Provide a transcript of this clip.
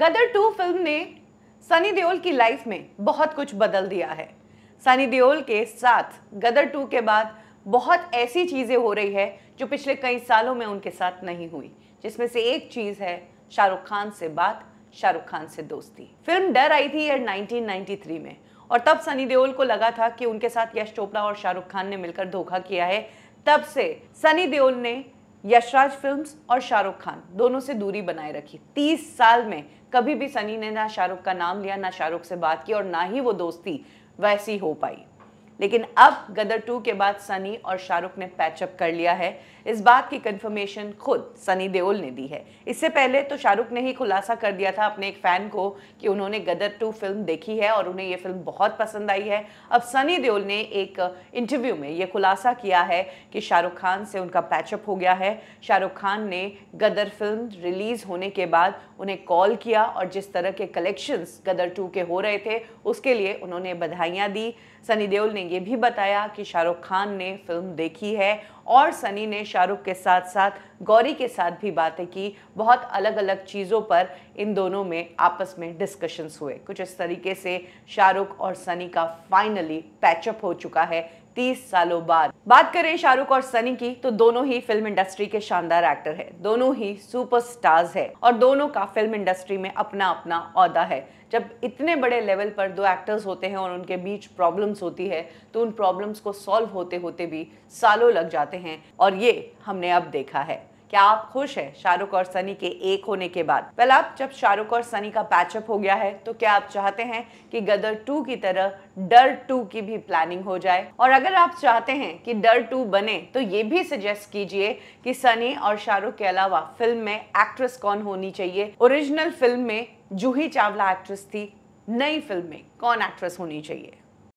Gadar to film ने सनी देओल की life में बहुत कुछ बदल दिया है सनी देओल के साथ गदर टू के बाद बहुत ऐसी चीज़ें हो रही है जो पिछले कई सालों में उनके साथ नहीं हुई जिसमें से एक चीज़ है शाहरुख खान से बात शाहरुख खान से दोस्ती फिल्म डर आई थी ईयर 1993 में और तब सनी देओल को लगा था कि उनके साथ यश चोपड़ा और शाहरुख खान ने मिलकर धोखा किया है तब से सनी देओल ने यशराज फिल्म्स और शाहरुख खान दोनों से दूरी बनाए रखी तीस साल में कभी भी सनी ने ना शाहरुख का नाम लिया ना शाहरुख से बात की और ना ही वो दोस्ती वैसी हो पाई लेकिन अब गदर टू के बाद सनी और शाहरुख ने पैचअप कर लिया है इस बात की कंफर्मेशन खुद सनी देओल ने दी है इससे पहले तो शाहरुख ने ही खुलासा कर दिया था अपने एक फ़ैन को कि उन्होंने गदर टू फिल्म देखी है और उन्हें ये फिल्म बहुत पसंद आई है अब सनी देओल ने एक इंटरव्यू में ये खुलासा किया है कि शाहरुख खान से उनका पैचअप हो गया है शाहरुख खान ने गदर फिल्म रिलीज़ होने के बाद उन्हें कॉल किया और जिस तरह के कलेक्शंस गदर टू के हो रहे थे उसके लिए उन्होंने बधाइयाँ दी सनी देओल ने ये भी बताया कि शाहरुख खान ने फिल्म देखी है और सनी ने शाहरुख के साथ साथ गौरी के साथ भी बातें की बहुत अलग अलग चीज़ों पर इन दोनों में आपस में डिस्कशंस हुए कुछ इस तरीके से शाहरुख और सनी का फाइनली पैचअप हो चुका है तीस सालों बाद बात करें शाहरुख और सनी की तो दोनों ही फिल्म इंडस्ट्री के शानदार एक्टर हैं दोनों ही सुपरस्टार्स हैं और दोनों का फिल्म इंडस्ट्री में अपना अपना अहदा है जब इतने बड़े लेवल पर दो एक्टर्स होते हैं और उनके बीच प्रॉब्लम्स होती है तो उन प्रॉब्लम्स को सॉल्व होते होते भी सालों लग जाते जाते हैं और ये हमने अब देखा है क्या आप खुश हैं शाहरुख और सनी के एक होने के बाद पहले आप जब शाहरुख और सनी का पैचअप हो गया है तो क्या आप चाहते हैं कि गदर टू की तरह डर टू की भी प्लानिंग हो जाए और अगर आप चाहते हैं कि डर टू बने तो ये भी सजेस्ट कीजिए कि सनी और शाहरुख के अलावा फिल्म में एक्ट्रेस कौन होनी चाहिए ओरिजिनल फिल्म में जूही चावला एक्ट्रेस थी नई फिल्म में कौन एक्ट्रेस होनी चाहिए